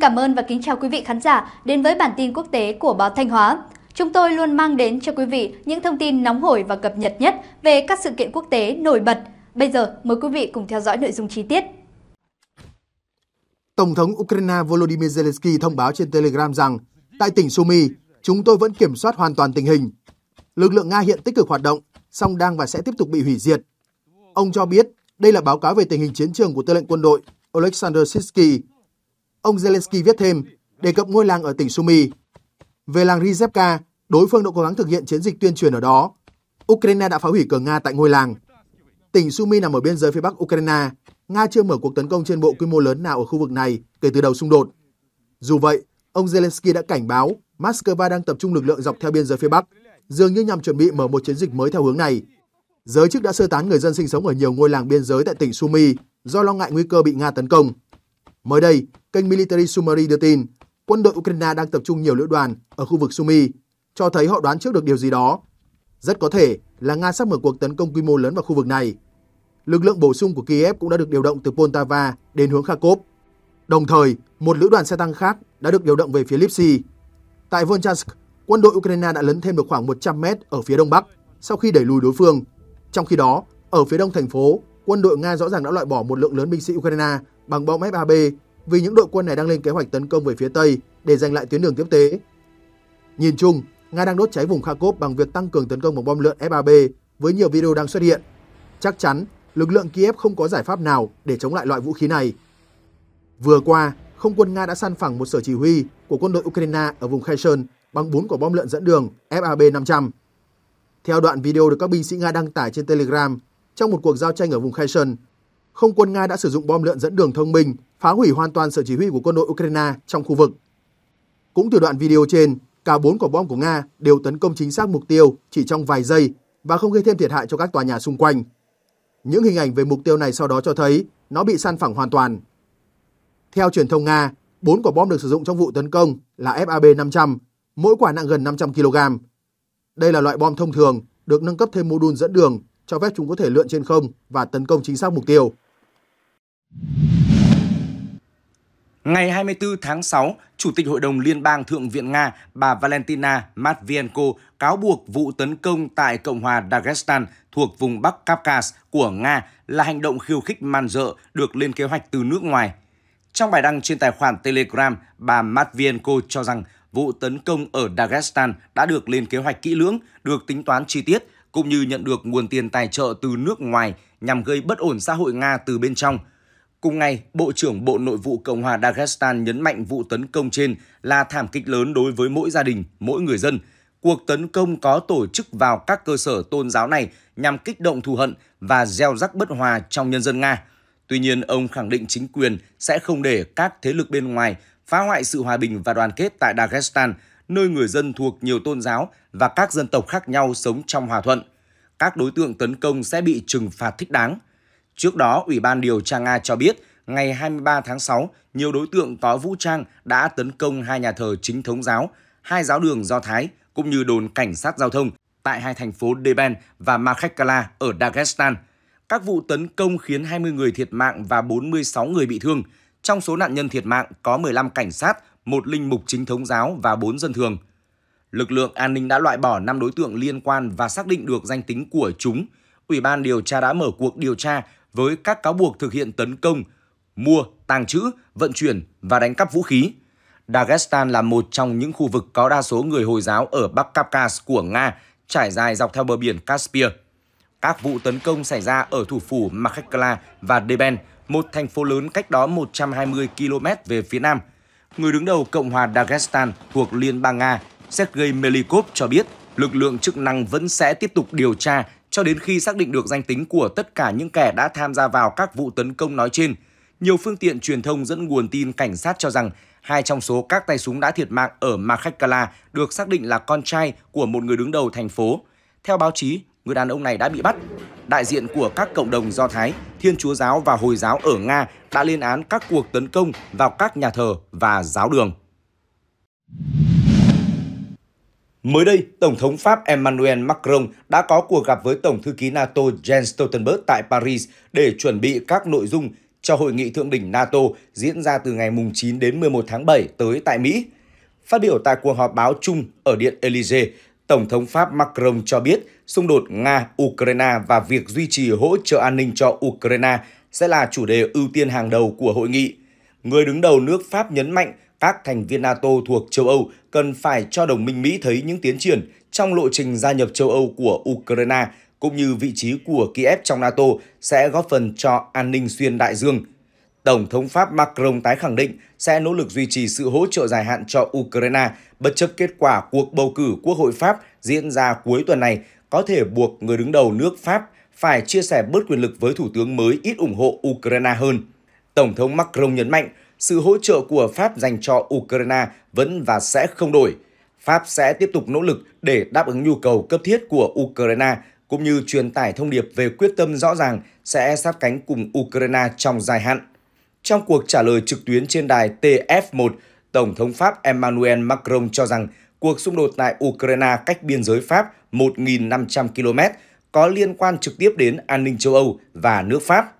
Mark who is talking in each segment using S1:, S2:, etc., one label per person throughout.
S1: cảm ơn và kính chào quý vị khán giả đến với bản tin quốc tế của báo Thanh Hóa. Chúng tôi luôn mang đến cho quý vị những thông tin nóng hổi và cập nhật nhất về các sự kiện quốc tế nổi bật. Bây giờ mời quý vị cùng theo dõi nội dung chi tiết. Tổng thống Ukraine Volodymyr Zelensky thông báo trên Telegram rằng tại tỉnh Sumy, chúng tôi vẫn kiểm soát hoàn toàn tình hình. Lực lượng Nga hiện tích cực hoạt động, song đang và sẽ tiếp tục bị hủy diệt. Ông cho biết đây là báo cáo về tình hình chiến trường của tư lệnh quân đội Oleksandr Sitsky Ông Zelensky viết thêm, đề cập ngôi làng ở tỉnh Sumy. Về làng Rizevka, đối phương đã cố gắng thực hiện chiến dịch tuyên truyền ở đó. Ukraine đã phá hủy cờ Nga tại ngôi làng. Tỉnh Sumy nằm ở biên giới phía bắc Ukraine. Nga chưa mở cuộc tấn công trên bộ quy mô lớn nào ở khu vực này kể từ đầu xung đột. Dù vậy, ông Zelensky đã cảnh báo Moscow đang tập trung lực lượng dọc theo biên giới phía Bắc, dường như nhằm chuẩn bị mở một chiến dịch mới theo hướng này. Giới chức đã sơ tán người dân sinh sống ở nhiều ngôi làng biên giới tại tỉnh Sumy do lo ngại nguy cơ bị Nga tấn công. Mới đây, kênh Military Summary đưa tin quân đội Ukraine đang tập trung nhiều lữ đoàn ở khu vực Sumy cho thấy họ đoán trước được điều gì đó. Rất có thể là Nga sắp mở cuộc tấn công quy mô lớn vào khu vực này. Lực lượng bổ sung của Kiev cũng đã được điều động từ Poltava đến hướng Kharkov. Đồng thời, một lữ đoàn xe tăng khác đã được điều động về phía Lipsy. Tại Volchansk, quân đội Ukraine đã lấn thêm được khoảng 100 mét ở phía đông bắc sau khi đẩy lùi đối phương. Trong khi đó, ở phía đông thành phố, quân đội Nga rõ ràng đã loại bỏ một lượng lớn binh sĩ Ukraine bằng bom FAB vì những đội quân này đang lên kế hoạch tấn công về phía Tây để giành lại tuyến đường tiếp tế. Nhìn chung, Nga đang đốt cháy vùng Kharkov bằng việc tăng cường tấn công bằng bom lượn FAB với nhiều video đang xuất hiện. Chắc chắn, lực lượng Kiev không có giải pháp nào để chống lại loại vũ khí này. Vừa qua, không quân Nga đã săn phẳng một sở chỉ huy của quân đội Ukraine ở vùng Kherson bằng 4 quả bom lượn dẫn đường FAB 500. Theo đoạn video được các binh sĩ Nga đăng tải trên Telegram, trong một cuộc giao tranh ở vùng Kherson, không quân Nga đã sử dụng bom lượn dẫn đường thông minh phá hủy hoàn toàn sở chỉ huy của quân đội Ukraine trong khu vực. Cũng từ đoạn video trên, cả bốn quả bom của Nga đều tấn công chính xác mục tiêu chỉ trong vài giây và không gây thêm thiệt hại cho các tòa nhà xung quanh. Những hình ảnh về mục tiêu này sau đó cho thấy nó bị săn phẳng hoàn toàn. Theo truyền thông Nga, bốn quả bom được sử dụng trong vụ tấn công là FAB-500, mỗi quả nặng gần 500 kg. Đây là loại bom thông thường được nâng cấp thêm mô đun dẫn đường cho phép chúng có thể lượn trên không và tấn công chính xác mục tiêu.
S2: Ngày 24 tháng 6, Chủ tịch Hội đồng Liên bang Thượng viện Nga bà Valentina Matvienko cáo buộc vụ tấn công tại Cộng hòa Dagestan thuộc vùng Bắc Kavkaz của Nga là hành động khiêu khích man dợ được lên kế hoạch từ nước ngoài. Trong bài đăng trên tài khoản Telegram, bà Matvienko cho rằng vụ tấn công ở Dagestan đã được lên kế hoạch kỹ lưỡng, được tính toán chi tiết, cũng như nhận được nguồn tiền tài trợ từ nước ngoài nhằm gây bất ổn xã hội Nga từ bên trong – Cùng ngày, Bộ trưởng Bộ Nội vụ Cộng hòa Dagestan nhấn mạnh vụ tấn công trên là thảm kịch lớn đối với mỗi gia đình, mỗi người dân. Cuộc tấn công có tổ chức vào các cơ sở tôn giáo này nhằm kích động thù hận và gieo rắc bất hòa trong nhân dân Nga. Tuy nhiên, ông khẳng định chính quyền sẽ không để các thế lực bên ngoài phá hoại sự hòa bình và đoàn kết tại Dagestan, nơi người dân thuộc nhiều tôn giáo và các dân tộc khác nhau sống trong hòa thuận. Các đối tượng tấn công sẽ bị trừng phạt thích đáng – Trước đó, Ủy ban điều tra Nga cho biết ngày 23 tháng 6, nhiều đối tượng có vũ trang đã tấn công hai nhà thờ chính thống giáo, hai giáo đường Do Thái cũng như đồn cảnh sát giao thông tại hai thành phố Deben và Makhachkala ở Dagestan. Các vụ tấn công khiến 20 người thiệt mạng và 46 người bị thương. Trong số nạn nhân thiệt mạng có 15 cảnh sát, một linh mục chính thống giáo và 4 dân thường. Lực lượng an ninh đã loại bỏ 5 đối tượng liên quan và xác định được danh tính của chúng. Ủy ban điều tra đã mở cuộc điều tra với các cáo buộc thực hiện tấn công, mua, tàng trữ, vận chuyển và đánh cắp vũ khí. Dagestan là một trong những khu vực có đa số người Hồi giáo ở Bắc Kavkaz của Nga, trải dài dọc theo bờ biển Caspia. Các vụ tấn công xảy ra ở thủ phủ Makhachkala và Deben, một thành phố lớn cách đó 120 km về phía nam. Người đứng đầu Cộng hòa Dagestan thuộc Liên bang Nga, Sergei Melikov cho biết lực lượng chức năng vẫn sẽ tiếp tục điều tra cho đến khi xác định được danh tính của tất cả những kẻ đã tham gia vào các vụ tấn công nói trên. Nhiều phương tiện truyền thông dẫn nguồn tin cảnh sát cho rằng hai trong số các tay súng đã thiệt mạng ở Makhachkala được xác định là con trai của một người đứng đầu thành phố. Theo báo chí, người đàn ông này đã bị bắt. Đại diện của các cộng đồng Do Thái, Thiên Chúa Giáo và Hồi giáo ở Nga đã lên án các cuộc tấn công vào các nhà thờ và giáo đường. Mới đây, Tổng thống Pháp Emmanuel Macron đã có cuộc gặp với Tổng thư ký NATO Jens Stoltenberg tại Paris để chuẩn bị các nội dung cho hội nghị thượng đỉnh NATO diễn ra từ ngày 9 đến 11 tháng 7 tới tại Mỹ. Phát biểu tại cuộc họp báo chung ở Điện Elysee, Tổng thống Pháp Macron cho biết xung đột Nga-Ukraine và việc duy trì hỗ trợ an ninh cho Ukraine sẽ là chủ đề ưu tiên hàng đầu của hội nghị. Người đứng đầu nước Pháp nhấn mạnh các thành viên NATO thuộc châu Âu cần phải cho đồng minh Mỹ thấy những tiến triển trong lộ trình gia nhập châu Âu của Ukraine cũng như vị trí của Kiev trong NATO sẽ góp phần cho an ninh xuyên đại dương. Tổng thống Pháp Macron tái khẳng định sẽ nỗ lực duy trì sự hỗ trợ dài hạn cho Ukraine bất chấp kết quả cuộc bầu cử Quốc hội Pháp diễn ra cuối tuần này có thể buộc người đứng đầu nước Pháp phải chia sẻ bớt quyền lực với thủ tướng mới ít ủng hộ Ukraine hơn. Tổng thống Macron nhấn mạnh sự hỗ trợ của Pháp dành cho Ukraine vẫn và sẽ không đổi. Pháp sẽ tiếp tục nỗ lực để đáp ứng nhu cầu cấp thiết của Ukraine cũng như truyền tải thông điệp về quyết tâm rõ ràng sẽ sát cánh cùng Ukraine trong dài hạn. Trong cuộc trả lời trực tuyến trên đài TF1, Tổng thống Pháp Emmanuel Macron cho rằng cuộc xung đột tại Ukraine cách biên giới Pháp 1.500 km có liên quan trực tiếp đến an ninh châu Âu và nước Pháp.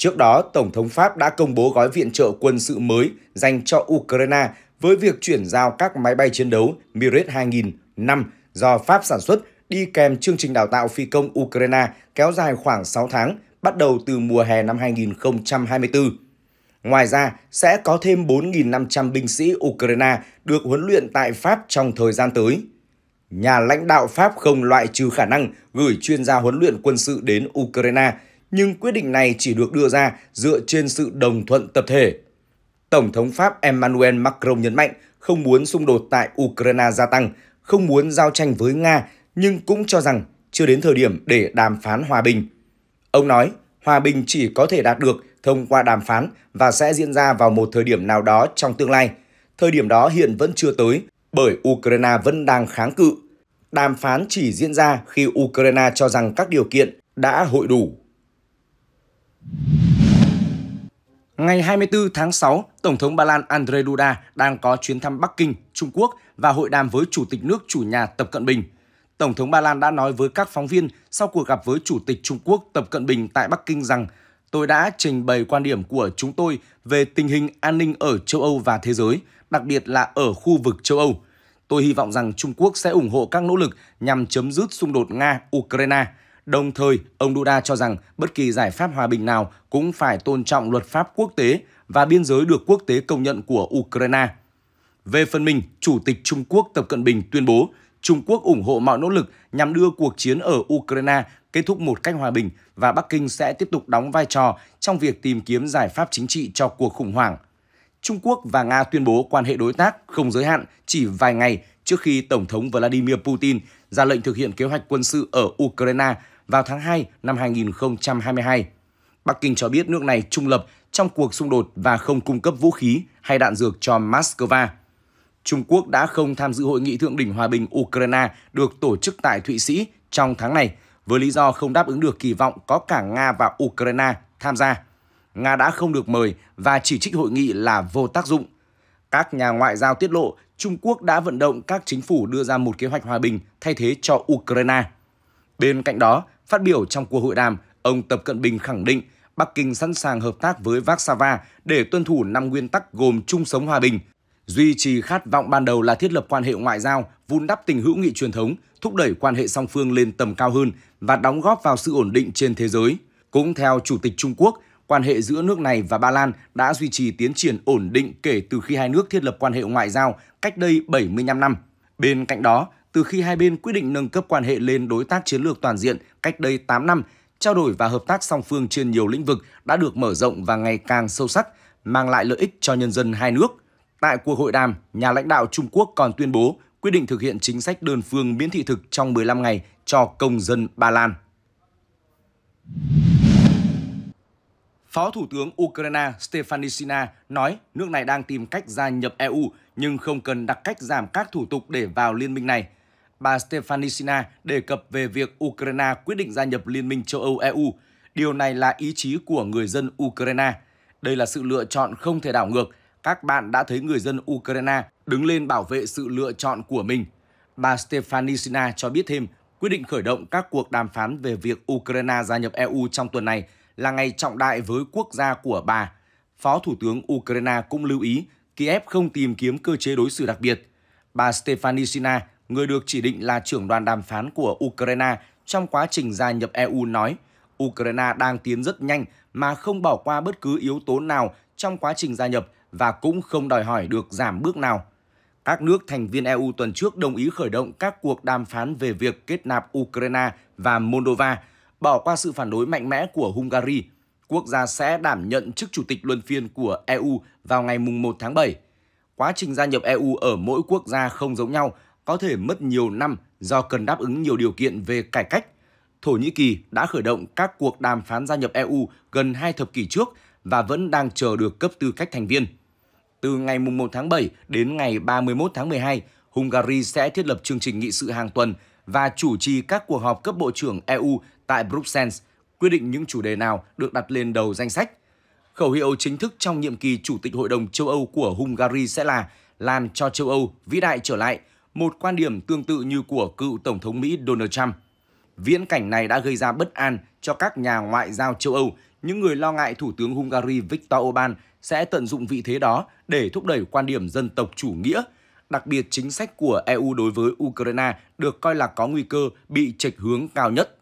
S2: Trước đó, Tổng thống Pháp đã công bố gói viện trợ quân sự mới dành cho Ukraine với việc chuyển giao các máy bay chiến đấu Mirage 2000 năm do Pháp sản xuất đi kèm chương trình đào tạo phi công Ukraine kéo dài khoảng 6 tháng, bắt đầu từ mùa hè năm 2024. Ngoài ra, sẽ có thêm 4.500 binh sĩ Ukraine được huấn luyện tại Pháp trong thời gian tới. Nhà lãnh đạo Pháp không loại trừ khả năng gửi chuyên gia huấn luyện quân sự đến Ukraine – nhưng quyết định này chỉ được đưa ra dựa trên sự đồng thuận tập thể. Tổng thống Pháp Emmanuel Macron nhấn mạnh không muốn xung đột tại Ukraine gia tăng, không muốn giao tranh với Nga, nhưng cũng cho rằng chưa đến thời điểm để đàm phán hòa bình. Ông nói, hòa bình chỉ có thể đạt được thông qua đàm phán và sẽ diễn ra vào một thời điểm nào đó trong tương lai. Thời điểm đó hiện vẫn chưa tới bởi Ukraine vẫn đang kháng cự. Đàm phán chỉ diễn ra khi Ukraine cho rằng các điều kiện đã hội đủ. Ngày 24 tháng 6, Tổng thống Ba Lan Andrzej Duda đang có chuyến thăm Bắc Kinh, Trung Quốc và hội đàm với Chủ tịch nước chủ nhà Tập Cận Bình. Tổng thống Ba Lan đã nói với các phóng viên sau cuộc gặp với Chủ tịch Trung Quốc Tập Cận Bình tại Bắc Kinh rằng tôi đã trình bày quan điểm của chúng tôi về tình hình an ninh ở châu Âu và thế giới, đặc biệt là ở khu vực châu Âu. Tôi hy vọng rằng Trung Quốc sẽ ủng hộ các nỗ lực nhằm chấm dứt xung đột Nga-Ukraine – Đồng thời, ông Duda cho rằng bất kỳ giải pháp hòa bình nào cũng phải tôn trọng luật pháp quốc tế và biên giới được quốc tế công nhận của Ukraine. Về phần mình, Chủ tịch Trung Quốc Tập Cận Bình tuyên bố Trung Quốc ủng hộ mọi nỗ lực nhằm đưa cuộc chiến ở Ukraine kết thúc một cách hòa bình và Bắc Kinh sẽ tiếp tục đóng vai trò trong việc tìm kiếm giải pháp chính trị cho cuộc khủng hoảng. Trung Quốc và Nga tuyên bố quan hệ đối tác không giới hạn chỉ vài ngày trước khi Tổng thống Vladimir Putin ra lệnh thực hiện kế hoạch quân sự ở Ukraine vào tháng 2 năm 2022. Bắc Kinh cho biết nước này trung lập trong cuộc xung đột và không cung cấp vũ khí hay đạn dược cho Moscow. Trung Quốc đã không tham dự hội nghị thượng đỉnh hòa bình Ukraine được tổ chức tại Thụy Sĩ trong tháng này với lý do không đáp ứng được kỳ vọng có cả Nga và Ukraine tham gia. Nga đã không được mời và chỉ trích hội nghị là vô tác dụng. Các nhà ngoại giao tiết lộ Trung Quốc đã vận động các chính phủ đưa ra một kế hoạch hòa bình thay thế cho Ukraine. Bên cạnh đó, phát biểu trong cuộc hội đàm, ông Tập Cận Bình khẳng định Bắc Kinh sẵn sàng hợp tác với Warsaw để tuân thủ năm nguyên tắc gồm chung sống hòa bình, duy trì khát vọng ban đầu là thiết lập quan hệ ngoại giao, vun đắp tình hữu nghị truyền thống, thúc đẩy quan hệ song phương lên tầm cao hơn và đóng góp vào sự ổn định trên thế giới. Cũng theo Chủ tịch Trung Quốc, quan hệ giữa nước này và Ba Lan đã duy trì tiến triển ổn định kể từ khi hai nước thiết lập quan hệ ngoại giao cách đây 75 năm. Bên cạnh đó, từ khi hai bên quyết định nâng cấp quan hệ lên đối tác chiến lược toàn diện cách đây 8 năm, trao đổi và hợp tác song phương trên nhiều lĩnh vực đã được mở rộng và ngày càng sâu sắc, mang lại lợi ích cho nhân dân hai nước. Tại cuộc hội đàm, nhà lãnh đạo Trung Quốc còn tuyên bố quyết định thực hiện chính sách đơn phương miễn thị thực trong 15 ngày cho công dân Ba Lan. Phó Thủ tướng Ukraine Stefanisina nói nước này đang tìm cách gia nhập EU nhưng không cần đặt cách giảm các thủ tục để vào liên minh này. Bà Stefanisina đề cập về việc Ukraine quyết định gia nhập Liên minh châu Âu-EU. Điều này là ý chí của người dân Ukraine. Đây là sự lựa chọn không thể đảo ngược. Các bạn đã thấy người dân Ukraine đứng lên bảo vệ sự lựa chọn của mình. Bà Stefanisina cho biết thêm quyết định khởi động các cuộc đàm phán về việc Ukraine gia nhập EU trong tuần này – là ngày trọng đại với quốc gia của bà. Phó Thủ tướng Ukraine cũng lưu ý Kiev không tìm kiếm cơ chế đối xử đặc biệt. Bà Stefanishina, người được chỉ định là trưởng đoàn đàm phán của Ukraine trong quá trình gia nhập EU nói, Ukraine đang tiến rất nhanh mà không bỏ qua bất cứ yếu tố nào trong quá trình gia nhập và cũng không đòi hỏi được giảm bước nào. Các nước thành viên EU tuần trước đồng ý khởi động các cuộc đàm phán về việc kết nạp Ukraine và Moldova – bỏ qua sự phản đối mạnh mẽ của Hungary, quốc gia sẽ đảm nhận chức chủ tịch luân phiên của EU vào ngày 1 tháng 7. Quá trình gia nhập EU ở mỗi quốc gia không giống nhau, có thể mất nhiều năm do cần đáp ứng nhiều điều kiện về cải cách. Thổ Nhĩ Kỳ đã khởi động các cuộc đàm phán gia nhập EU gần hai thập kỷ trước và vẫn đang chờ được cấp tư cách thành viên. Từ ngày 1 tháng 7 đến ngày 31 tháng 12, Hungary sẽ thiết lập chương trình nghị sự hàng tuần và chủ trì các cuộc họp cấp bộ trưởng EU tại Bruxelles quyết định những chủ đề nào được đặt lên đầu danh sách. Khẩu hiệu chính thức trong nhiệm kỳ Chủ tịch Hội đồng châu Âu của Hungary sẽ là làm cho châu Âu vĩ đại trở lại, một quan điểm tương tự như của cựu Tổng thống Mỹ Donald Trump. Viễn cảnh này đã gây ra bất an cho các nhà ngoại giao châu Âu, những người lo ngại Thủ tướng Hungary Viktor Orbán sẽ tận dụng vị thế đó để thúc đẩy quan điểm dân tộc chủ nghĩa, đặc biệt chính sách của EU đối với Ukraine được coi là có nguy cơ bị trệch hướng cao nhất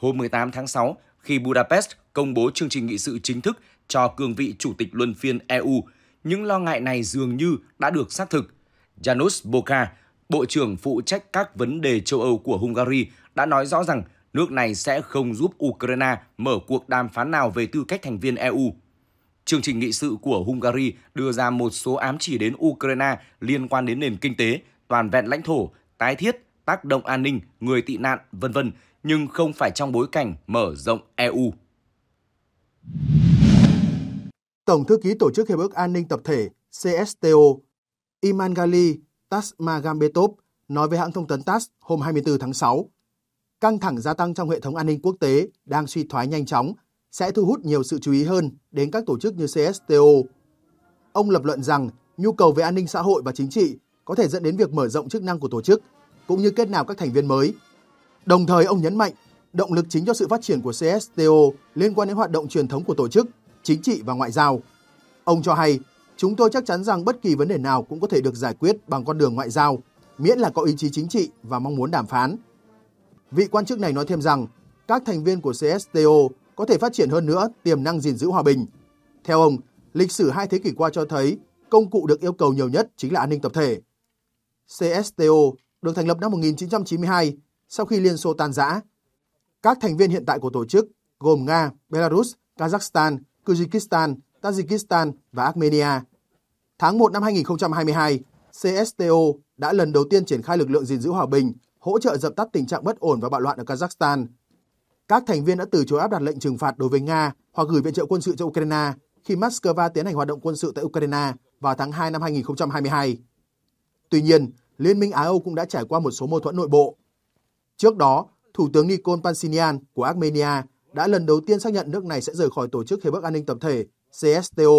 S2: hôm 18 tháng 6 khi Budapest công bố chương trình nghị sự chính thức cho cương vị chủ tịch luân phiên EU. Những lo ngại này dường như đã được xác thực. Janusz Boka, Bộ trưởng phụ trách các vấn đề châu Âu của Hungary, đã nói rõ rằng nước này sẽ không giúp Ukraine mở cuộc đàm phán nào về tư cách thành viên EU. Chương trình nghị sự của Hungary đưa ra một số ám chỉ đến Ukraine liên quan đến nền kinh tế, toàn vẹn lãnh thổ, tái thiết, tác động an ninh, người tị nạn, vân vân nhưng không phải trong bối cảnh mở rộng EU.
S1: Tổng thư ký Tổ chức Hiệp ước An ninh Tập thể CSTO Imangali Tasmagambetov nói với hãng thông tấn TASS hôm 24 tháng 6. Căng thẳng gia tăng trong hệ thống an ninh quốc tế đang suy thoái nhanh chóng sẽ thu hút nhiều sự chú ý hơn đến các tổ chức như CSTO. Ông lập luận rằng nhu cầu về an ninh xã hội và chính trị có thể dẫn đến việc mở rộng chức năng của tổ chức cũng như kết nạp các thành viên mới Đồng thời ông nhấn mạnh, động lực chính cho sự phát triển của CSTO liên quan đến hoạt động truyền thống của tổ chức, chính trị và ngoại giao. Ông cho hay, chúng tôi chắc chắn rằng bất kỳ vấn đề nào cũng có thể được giải quyết bằng con đường ngoại giao, miễn là có ý chí chính trị và mong muốn đàm phán. Vị quan chức này nói thêm rằng, các thành viên của CSTO có thể phát triển hơn nữa tiềm năng gìn giữ hòa bình. Theo ông, lịch sử hai thế kỷ qua cho thấy công cụ được yêu cầu nhiều nhất chính là an ninh tập thể. CSTO được thành lập năm 1992 sau khi Liên Xô tan rã. Các thành viên hiện tại của tổ chức gồm Nga, Belarus, Kazakhstan, Kyrgyzstan, Tajikistan và Armenia. Tháng 1 năm 2022, CSTO đã lần đầu tiên triển khai lực lượng gìn giữ hòa bình, hỗ trợ dập tắt tình trạng bất ổn và bạo loạn ở Kazakhstan. Các thành viên đã từ chối áp đặt lệnh trừng phạt đối với Nga hoặc gửi viện trợ quân sự cho Ukraine khi Moscow tiến hành hoạt động quân sự tại Ukraine vào tháng 2 năm 2022. Tuy nhiên, Liên minh Á-Âu cũng đã trải qua một số mâu thuẫn nội bộ Trước đó, Thủ tướng Nikol Pashinyan của Armenia đã lần đầu tiên xác nhận nước này sẽ rời khỏi Tổ chức Hiệp ước An ninh Tập thể CSTO.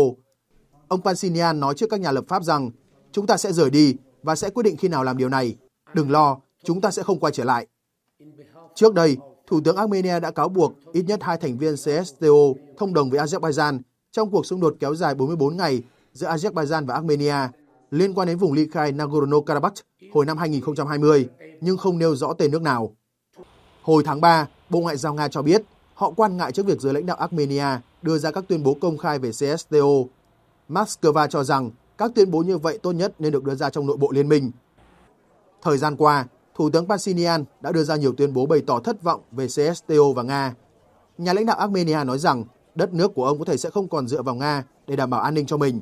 S1: Ông Pashinyan nói trước các nhà lập pháp rằng chúng ta sẽ rời đi và sẽ quyết định khi nào làm điều này. Đừng lo, chúng ta sẽ không quay trở lại. Trước đây, Thủ tướng Armenia đã cáo buộc ít nhất hai thành viên CSTO thông đồng với Azerbaijan trong cuộc xung đột kéo dài 44 ngày giữa Azerbaijan và Armenia liên quan đến vùng ly khai Nagorno-Karabakh hồi năm 2020, nhưng không nêu rõ tên nước nào. Hồi tháng 3, Bộ Ngoại giao Nga cho biết họ quan ngại trước việc giới lãnh đạo Armenia đưa ra các tuyên bố công khai về CSTO. Moscow cho rằng các tuyên bố như vậy tốt nhất nên được đưa ra trong nội bộ liên minh. Thời gian qua, Thủ tướng Pashinyan đã đưa ra nhiều tuyên bố bày tỏ thất vọng về CSTO và Nga. Nhà lãnh đạo Armenia nói rằng đất nước của ông có thể sẽ không còn dựa vào Nga để đảm bảo an ninh cho mình.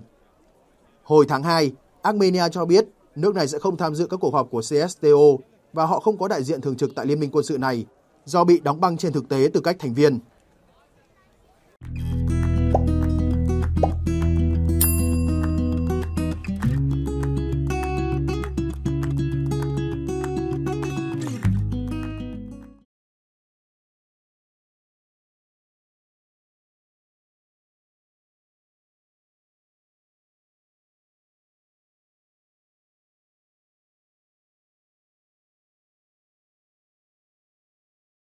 S1: Hồi tháng 2, Armenia cho biết nước này sẽ không tham dự các cuộc họp của CSTO và họ không có đại diện thường trực tại Liên minh quân sự này do bị đóng băng trên thực tế từ cách thành viên.